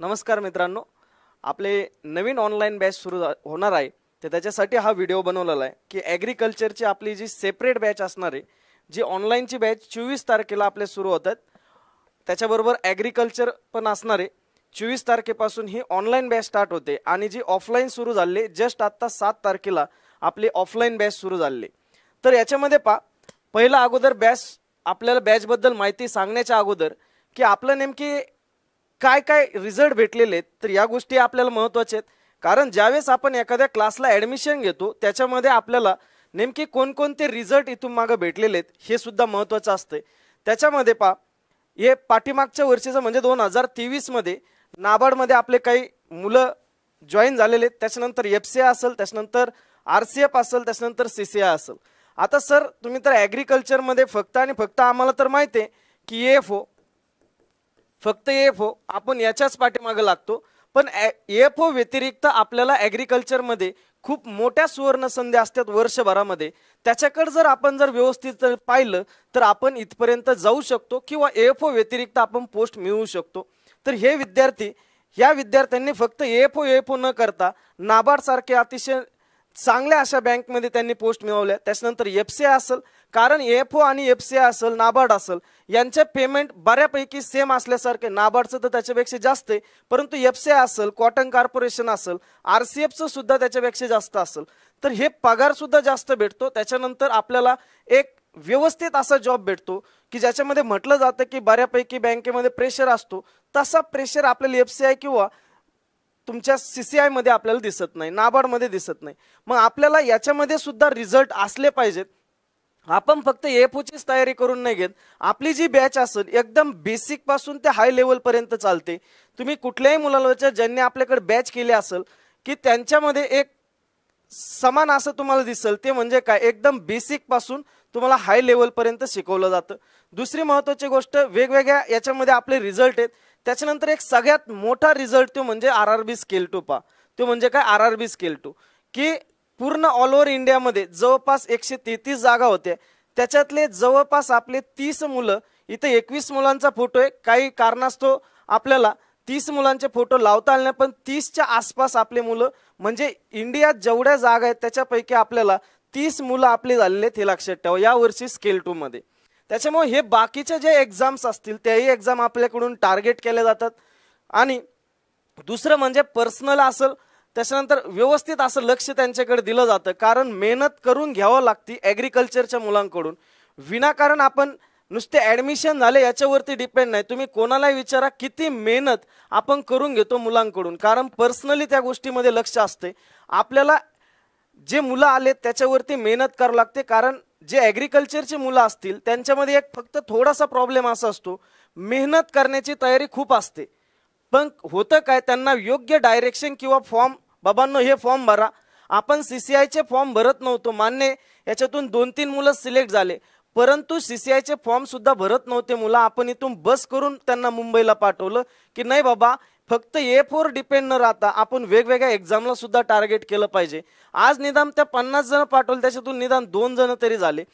नमस्कार मित्रांनो आपले नवीन ऑनलाईन बॅच सुरू होणार आहे तर त्याच्यासाठी हा व्हिडिओ बनवलेला आहे की ॲग्रिकल्चरची आपली जी सेपरेट बॅच असणार आहे जी ऑनलाईनची बॅच चोवीस तारखेला आपले सुरू होतात त्याच्याबरोबर ॲग्रिकल्चर पण असणार आहे चोवीस तारखेपासून ही ऑनलाईन बॅच स्टार्ट होते आणि जी ऑफलाईन सुरू झाले जस्ट आत्ता सात तारखेला आपली ऑफलाईन बॅच सुरू झाली तर याच्यामध्ये पा पहिला अगोदर बॅच आपल्याला बॅचबद्दल माहिती सांगण्याच्या अगोदर की आपलं नेमकी काय काय रिझल्ट भेटलेले आहेत तर या गोष्टी आपल्याला महत्त्वाच्या आहेत कारण ज्यावेळेस आपण एखाद्या क्लासला ॲडमिशन घेतो त्याच्यामध्ये आपल्याला नेमके कोणकोणते रिझल्ट इथून मागं भेटलेले आहेत हे सुद्धा महत्त्वाचं असतंय त्याच्यामध्ये पा हे पाठीमागच्या वर्षीचं म्हणजे दोन हजार तेवीसमध्ये नाबार्डमध्ये आपले काही मुलं जॉईन झालेले आहेत त्याच्यानंतर एफ सी आय असेल त्याच्यानंतर आर सी एफ असेल त्याच्यानंतर सी सी आय असेल आता सर तुम्ही तर ॲग्रिकल्चरमध्ये फक्त आणि फक्त आम्हाला तर माहिती आहे की एफ e ओ फक्त एफ ओ आपण याच्याच पाठीमागं लागतो पण एफ ओ व्यतिरिक्त आपल्याला ॲग्रिकल्चरमध्ये खूप मोठ्या सुवर्ण संधी असतात वर्षभरामध्ये त्याच्याकडे जर आपण जर व्यवस्थित पाहिलं तर आपण इथपर्यंत जाऊ शकतो किंवा एफ ओ व्यतिरिक्त आपण पोस्ट मिळवू शकतो तर हे विद्यार्थी या विद्यार्थ्यांनी फक्त एफ ओ एफ ओ न करता सारखे अतिशय चांगल्या अशा बँकमध्ये त्यांनी पोस्ट मिळवल्या त्याच्यानंतर एफ सी असेल कारण एफ ओ आणि एफ सी आय असेल नाबार्ड असेल यांचे पेमेंट बऱ्यापैकी सेम असल्यासारखे नाबार्डचं तर त्याच्यापेक्षा जास्त आहे परंतु एफ सी असेल कॉटन कॉर्पोरेशन असेल आर सी एफचं सुद्धा त्याच्यापेक्षा जास्त असेल तर हे पगार सुद्धा जास्त भेटतो त्याच्यानंतर आपल्याला एक व्यवस्थित असा जॉब भेटतो की ज्याच्यामध्ये म्हटलं जातं की बऱ्यापैकी बँकेमध्ये प्रेशर असतो तसा प्रेशर आपल्याला एफ सी आय किंवा तुमच्या मध्ये आपल्याला दिसत नाही नाबार्डमध्ये दिसत नाही मग आपल्याला याच्यामध्ये सुद्धा रिझल्ट असले पाहिजेत आपण फक्त एफओचीच तयारी करून नाही घेत आपली जी बॅच असेल एकदम बेसिक पासून ते हाय लेवलपर्यंत चालते तुम्ही कुठल्याही मुलाला ज्यांनी आपल्याकडे बॅच केली असेल की त्यांच्यामध्ये एक समान असं तुम्हाला दिसेल ते म्हणजे काय एकदम बेसिक पासून तुम्हाला हाय लेवलपर्यंत शिकवलं जातं दुसरी महत्वाची गोष्ट वेगवेगळ्या याच्यामध्ये आपले रिझल्ट आहेत त्याच्यानंतर एक सगळ्यात मोठा रिझल्ट तो म्हणजे R R B scale two पा तो म्हणजे काय R R B scale two की पूर्ण ऑल ओव्हर इंडियामध्ये जवळपास एकशे तेहतीस जागा होत्या त्याच्यातले जवळपास आपले तीस मुलं इथे एकवीस मुलांचा फोटो आहे काही कारणास्तव आपल्याला तीस मुलांचे फोटो लावता आले नाही पण तीसच्या आसपास आपले मुलं म्हणजे इंडियात जेवढ्या जागा आहेत त्याच्यापैकी आपल्याला तीस मुलं आपले झालेले हे लक्षात ठेवा या वर्षी स्केल टूमध्ये त्याच्यामुळे हे बाकीचे जे एक्झाम्स असतील त्याही एक्झाम आपल्याकडून टार्गेट केल्या जातात आणि दुसरं म्हणजे पर्सनल असेल त्याच्यानंतर व्यवस्थित असं लक्ष त्यांच्याकडे दिलं जातं कारण मेहनत करून घ्यावं लागती ॲग्रिकल्चरच्या मुलांकडून विनाकारण आपण नुसते ॲडमिशन झाले याच्यावरती डिपेंड नाही तुम्ही कोणालाही विचारा किती मेहनत आपण करून घेतो मुलांकडून कारण पर्सनली त्या गोष्टीमध्ये लक्ष असते आपल्याला जे मुलं आले त्याच्यावरती मेहनत करावं लागते कारण जे ऍग्रीकल्चरचे मुलं असतील त्यांच्यामध्ये एक फक्त थोडासा प्रॉब्लेम असा असतो मेहनत करण्याची तयारी खूप असते पण होतं काय त्यांना योग्य डायरेक्शन किंवा फॉर्म बाबांनो हे फॉर्म भरा आपण सीसीआयचे फॉर्म भरत नव्हतो मान्य याच्यातून दोन तीन मुलं सिलेक्ट झाले परंतु सीसीआयचे फॉर्म सुद्धा भरत नव्हते मुलं आपण इथून बस करून त्यांना मुंबईला पाठवलं की नाही बाबा फक्त ए फोर डिपेंड न राहता आपण वेगवेगळ्या एक्झामला सुद्धा टार्गेट केलं पाहिजे आज निदान त्या पन्नास जण पाठवले त्याच्यातून निदान दोन जण तरी झाले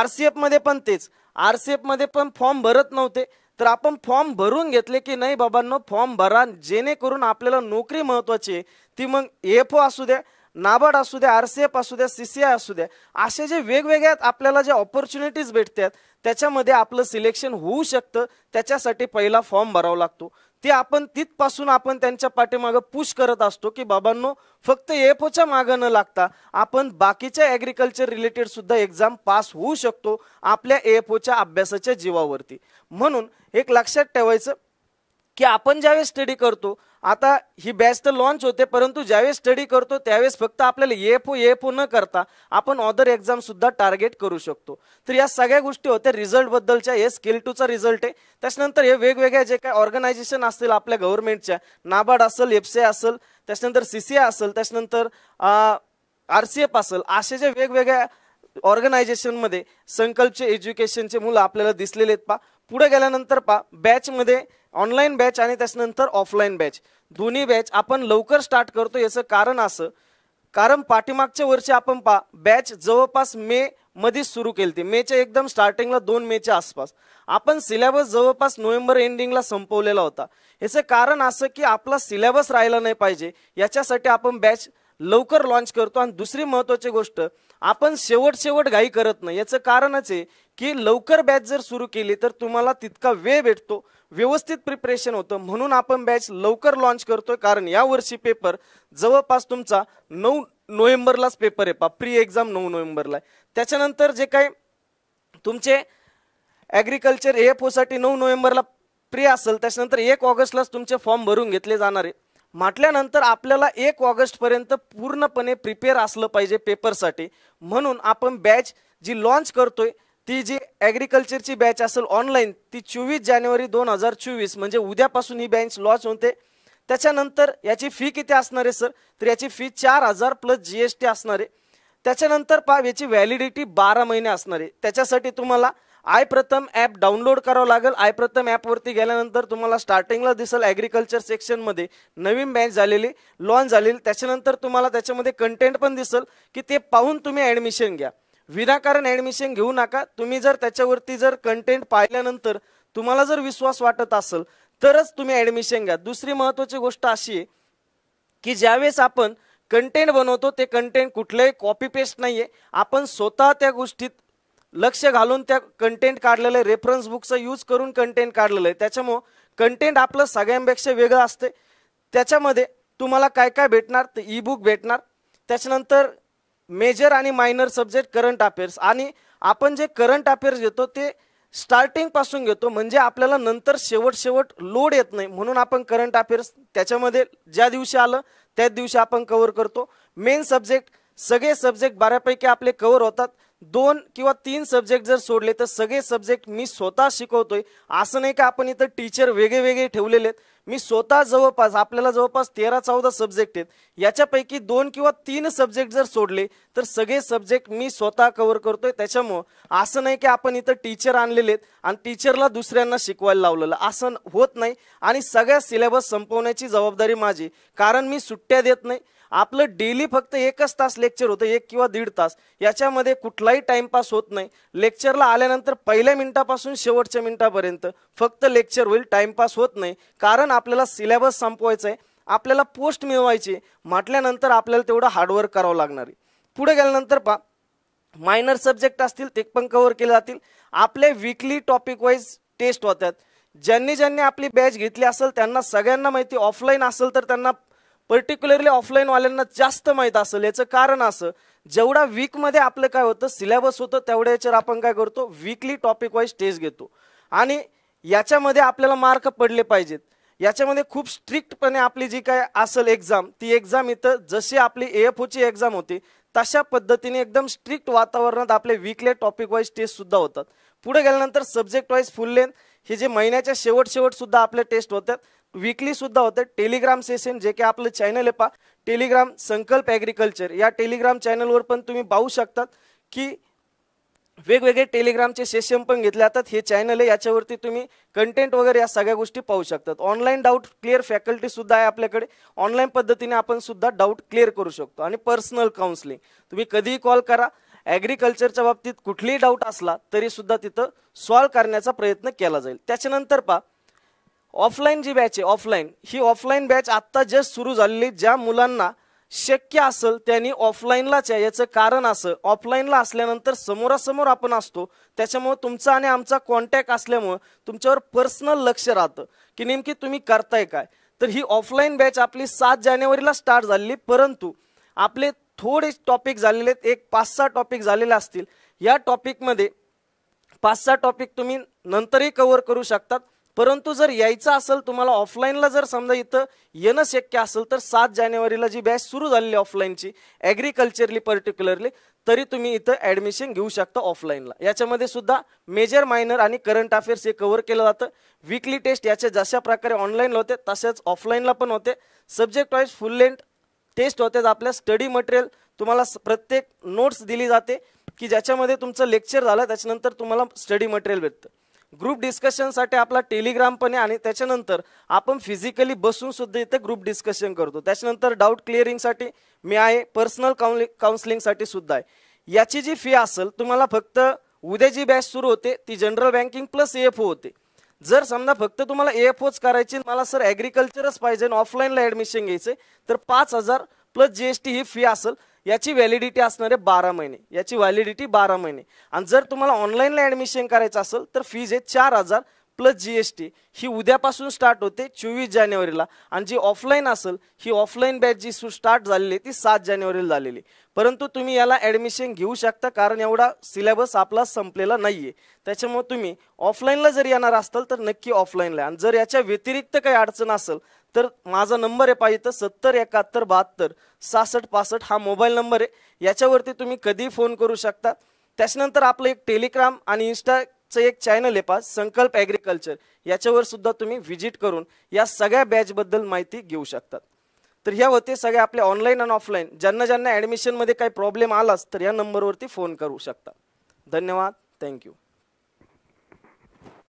आरसीएफ मध्ये पण तेच आरसीएफ मध्ये पण फॉर्म भरत नव्हते तर आपण फॉर्म भरून घेतले की नाही बाबांनो फॉर्म भरा जेणेकरून आपल्याला नोकरी महत्वाची आहे ती मग एफ ओ असू द्या नाबार्ड असू द्या आर सी एफ असू द्या सी सी आय असू द्या असे जे वेगवेगळ्या आपल्याला जे ऑपॉर्च्युनिटीज भेटतात त्याच्यामध्ये आपलं सिलेक्शन होऊ शकतं त्याच्यासाठी पहिला फॉर्म भरावा लागतो ते आपण तिथपासून आपण त्यांच्या पाठीमागं पुश करत असतो की बाबांनो फक्त एफओच्या मागं न लागता आपण बाकीच्या ॲग्रिकल्चर रिलेटेड सुद्धा एक्झाम पास होऊ शकतो आपल्या एफओच्या अभ्यासाच्या जीवावरती म्हणून एक लक्षात ठेवायचं की आपण ज्यावेळेस स्टडी करतो आता ही बॅच तर लॉन्च होते परंतु ज्यावेळेस स्टडी करतो त्यावेळेस फक्त आपल्याला एफ ओ एफ ओ न करता आपण ऑदर एक्झाम सुद्धा टार्गेट करू शकतो तर या सगळ्या गोष्टी होत्या रिझल्टबद्दलच्या हे स्किल टूचा रिझल्ट आहे त्याच्यानंतर हे वेगवेगळ्या जे काही ऑर्गनायझेशन असतील आपल्या गव्हर्नमेंटच्या नाबार्ड असेल एफसीआय असेल त्याच्यानंतर सीसीआय असेल त्याच्यानंतर आर सी एफ असेल असे जे वेगवेगळ्या ऑर्गनायझेशन मध्ये संकल्पचे एज्युकेशनचे मुलं आपल्याला दिसलेले आहेत पा पुढे गेल्यानंतर पा मध्ये ऑनलाईन बॅच आणि त्याच्यानंतर ऑफलाईन बॅच दोन्ही बॅच आपण लवकर स्टार्ट करतो याचं कारण असं कारण पाठीमागच्या वर्षी आपण पा बॅच जवळपास मे मध्ये सुरू केली ती मेच्या एकदम स्टार्टिंगला दोन मेच्या आसपास आपण सिलेबस जवळपास नोव्हेंबर एंडिंगला संपवलेला होता याचं कारण असं की आपला सिलेबस राहिला नाही पाहिजे याच्यासाठी आपण बॅच लवकर लॉन्च करतो आणि दुसरी महत्वाची गोष्ट आपण शेवट शेवट घाई करत नाही याचं कारणच आहे की लवकर बॅच जर सुरू केली तर तुम्हाला तितका वेळ भेटतो व्यवस्थित प्रिपरेशन होतं म्हणून आपण बॅच लवकर लॉन्च करतोय कारण यावर्षी पेपर जवळपास तुमचा नऊ नोव्हेंबरलाच पेपर आहे पा प्री एक्झाम नऊ नोव्हेंबरला आहे त्याच्यानंतर जे काय तुमचे ॲग्रिकल्चर एफ ओसाठी नऊ नोव्हेंबरला प्री असेल त्याच्यानंतर एक ऑगस्टलाच तुमचे फॉर्म भरून घेतले जाणार आहे म्हटल्यानंतर आपल्याला एक ऑगस्टपर्यंत पूर्णपणे प्रिपेअर असलं पाहिजे पेपरसाठी म्हणून आपण बॅच जी लॉन्च करतोय ती जी ॲग्रिकल्चरची बॅच असेल ऑनलाईन ती चोवीस जानेवारी दोन हजार चोवीस म्हणजे उद्यापासून ही बॅच लॉन्च होते त्याच्यानंतर याची फी किती असणार आहे सर तर याची फी चार हजार प्लस जी एस टी असणार आहे त्याच्यानंतर पा याची व्हॅलिडिटी बारा महिने असणार आहे त्याच्यासाठी तुम्हाला आय प्रथम ॲप डाउनलोड करावं लागेल आय प्रथम ॲपवरती गेल्यानंतर तुम्हाला स्टार्टिंगला दिसेल ॲग्रिकल्चर सेक्शनमध्ये नवीन बॅच झालेली लॉन्च झालेली त्याच्यानंतर तुम्हाला त्याच्यामध्ये कंटेंट पण दिसेल की ते पाहून तुम्ही ॲडमिशन घ्या विनाकारण ॲडमिशन घेऊ नका तुम्ही जर त्याच्यावरती जर कंटेंट पाहिल्यानंतर तुम्हाला जर विश्वास वाटत असेल तरच तुम्ही ॲडमिशन घ्या दुसरी महत्वाची गोष्ट अशी आहे की ज्यावेळेस आपण कंटेंट बनवतो ते कंटेंट कुठलंही कॉपी पेस्ट नाहीये आपण स्वतः त्या गोष्टीत लक्ष घालून त्या कंटेंट काढलेलं आहे रेफरन्स बुकचा यूज करून कंटेंट काढलेलं आहे त्याच्यामुळं कंटेंट आपलं सगळ्यांपेक्षा वेगळं असते त्याच्यामध्ये तुम्हाला काय काय भेटणार तर ई बुक भेटणार त्याच्यानंतर मेजर आणि मायनर सब्जेक्ट करंट अफेअर्स आणि आपण जे करंट अफेअर्स घेतो ते स्टार्टिंगपासून घेतो म्हणजे आपल्याला नंतर शेवट शेवट लोड येत नाही म्हणून आपण करंट अफेअर्स त्याच्यामध्ये ज्या दिवशी आलं त्याच दिवशी आपण कव्हर करतो मेन सब्जेक्ट सगळे सब्जेक्ट बऱ्यापैकी आपले कव्हर होतात दोन किंवा तीन सब्जेक्ट जर सोडले तर सगळे सब्जेक्ट मी स्वतः शिकवतोय असं नाही का आपण इथं टीचर वेगळे वेगळे ठेवलेले आहेत मी स्वतः जवळपास आपल्याला जवळपास तेरा चौदा सब्जेक्ट आहेत याच्यापैकी दोन किंवा तीन सब्जेक्ट जर सोडले तर सगळे सब्जेक्ट मी स्वतः कव्हर करतोय त्याच्यामुळं असं नाही की आपण इथं टीचर आणलेले आहेत आणि टीचरला दुसऱ्यांना शिकवायला लावलेलं असं होत नाही आणि सगळ्या सिलेबस संपवण्याची जबाबदारी माझी कारण मी सुट्ट्या देत नाही आपलं डेली फक्त एकच तास लेक्चर होतं एक किंवा दीड तास याच्यामध्ये कुठलाही टाइमपास होत नाही लेक्चरला आल्यानंतर पहिल्या मिनिटापासून शेवटच्या मिनिटापर्यंत फक्त लेक्चर होईल टाइमपास होत नाही कारण आपल्याला सिलेबस संपवायचा आहे आपल्याला पोस्ट मिळवायची म्हटल्यानंतर आपल्याला तेवढं हार्डवर्क करावं लागणार आहे पुढे गेल्यानंतर पा मायनर सब्जेक्ट असतील ते पण कव्हर केले जातील आपले वीकली टॉपिक वाईज टेस्ट होतात ज्यांनी ज्यांनी आपली बॅच घेतली असेल त्यांना सगळ्यांना माहिती ऑफलाईन असेल तर त्यांना पर्टिक्युलरली वाल्यांना जास्त माहीत असेल याचं कारण असं जेवढा वीकमध्ये आपलं काय होतं सिलेबस होतं तेवढ्या याच्यावर आपण काय करतो वीकली टॉपिक वाईज टेस्ट घेतो आणि याच्यामध्ये आपल्याला मार्क पडले पाहिजेत याच्यामध्ये खूप स्ट्रिक्टपणे आपली जी काय असेल एक्झाम ती एक्झाम इथं जशी आपली ए एफ ओची एक्झाम होती तशा पद्धतीने एकदम स्ट्रिक्ट वातावरणात आपले वीकले टॉपिक वाईज टेस्ट सुद्धा होतात पुढे गेल्यानंतर सब्जेक्ट वाईज फुल लेन हे जे महिन्याच्या शेवट शेवट सुद्धा आपले टेस्ट होतात वीकली सुद्धा होतं टेलिग्राम सेशन जे काही आपलं चॅनल आहे पा टेलिग्राम संकल्प ॲग्रिकल्चर या टेलिग्राम चॅनलवर पण तुम्ही पाहू शकतात की वेगवेगळे टेलिग्रामचे सेशन पण घेतले जातात हे चॅनल आहे याच्यावरती तुम्ही कंटेंट वगैरे या सगळ्या गोष्टी पाहू शकतात ऑनलाईन डाऊट क्लिअर फॅकल्टी सुद्धा आहे आपल्याकडे ऑनलाईन पद्धतीने आपण सुद्धा डाऊट क्लिअर करू शकतो आणि पर्सनल काउन्सलिंग तुम्ही कधीही कॉल करा ॲग्रिकल्चरच्या बाबतीत कुठलीही डाऊट असला तरी सुद्धा तिथं सॉल्व्ह करण्याचा प्रयत्न केला जाईल त्याच्यानंतर पा ऑफलाईन जी बॅच आहे ऑफलाईन ही ऑफलाईन बॅच आत्ता जस्ट सुरू झालेली ज्या मुलांना शक्य असेल त्यांनी ऑफलाईनलाच आहे याचं कारण असं ऑफलाईनला असल्यानंतर समोरासमोर आपण असतो त्याच्यामुळं तुमचा आणि आमचा कॉन्टॅक्ट असल्यामुळं तुमच्यावर पर्सनल लक्ष राहतं की नेमकी तुम्ही करताय काय तर ही ऑफलाईन बॅच आपली सात जानेवारीला स्टार्ट झालेली परंतु आपले थोडे टॉपिक झालेले आहेत एक पाच सहा टॉपिक झालेले असतील या टॉपिकमध्ये पाच सहा टॉपिक तुम्ही नंतरही कव्हर करू शकतात परंतु जर यायचं असेल तुम्हाला ऑफलाईनला जर समजा इथं येणं शक्य असेल तर सात जानेवारीला जी बॅच सुरू झालेली ऑफलाईनची ॲग्रिकल्चरली पर्टिक्युलरली तरी तुम्ही इथं ॲडमिशन घेऊ शकता ऑफलाईनला याच्यामध्ये सुद्धा मेजर मायनर आणि करंट अफेअर्स हे कव्हर केलं जातं वीकली टेस्ट याचे जशा प्रकारे ऑनलाईनला होते तसेच ऑफलाईनला पण होते subject wise full length test होते आपल्या स्टडी मटेरियल तुम्हाला प्रत्येक नोट्स दिली जाते की ज्याच्यामध्ये तुमचं लेक्चर झालं त्याच्यानंतर तुम्हाला स्टडी मटेरियल भेटतं ग्रुप डिस्कशनसाठी आपला टेलिग्राम पण आहे आणि त्याच्यानंतर आपण फिजिकली बसून सुद्धा इथे ग्रुप डिस्कशन करतो त्याच्यानंतर डाउट क्लिअरिंगसाठी मी आहे पर्सनल काउन्सि काउन्सलिंगसाठी सुद्धा आहे याची जी फी असेल तुम्हाला फक्त उद्या जी बॅच सुरू होते ती general banking plus F O होते जर समजा फक्त तुम्हाला एफ ओच करायची मला सर ॲग्रिकल्चरच पाहिजे ऑफलाईनला ऍडमिशन घ्यायचे तर पाच हजार प्लस जी एस टी ही फी असेल याची व्हॅलिडिटी असणार आहे बारा महिने याची व्हॅलिडिटी बारा महिने आणि जर तुम्हाला ऑनलाईनला ॲडमिशन करायचं असेल तर फीज आहे चार हजार प्लस जी एस टी ही उद्यापासून स्टार्ट होते चोवीस जानेवारीला आणि जी ऑफलाईन असेल ही ऑफलाईन बॅच जी सु स्टार्ट झालेली ती सात जानेवारीला झालेली परंतु तुम्ही याला ॲडमिशन घेऊ शकता कारण एवढा सिलेबस आपला संपलेला नाही त्याच्यामुळे तुम्ही ऑफलाईनला जर येणार असाल तर नक्की ऑफलाईनला आणि जर याच्या व्यतिरिक्त काही अडचण असेल तर माझा नंबर आहे पाहिजे तर सत्तर एकाहत्तर बहात्तर सहासष्ट पासष्ट हा मोबाईल नंबर आहे याच्यावरती तुम्ही कधीही फोन करू शकता त्याच्यानंतर आपलं एक टेलिग्राम आणि इन्स्टाचं एक चॅनल आहे पा संकल्प ॲग्रिकल्चर याच्यावर सुद्धा तुम्ही व्हिजिट करून या सगळ्या बॅचबद्दल माहिती घेऊ शकतात तर ह्या होते सगळ्या आपल्या ऑनलाईन आणि ऑफलाईन ज्यांना ज्यांना ॲडमिशनमध्ये काही प्रॉब्लेम आलाच तर या नंबरवरती फोन करू शकता धन्यवाद थँक्यू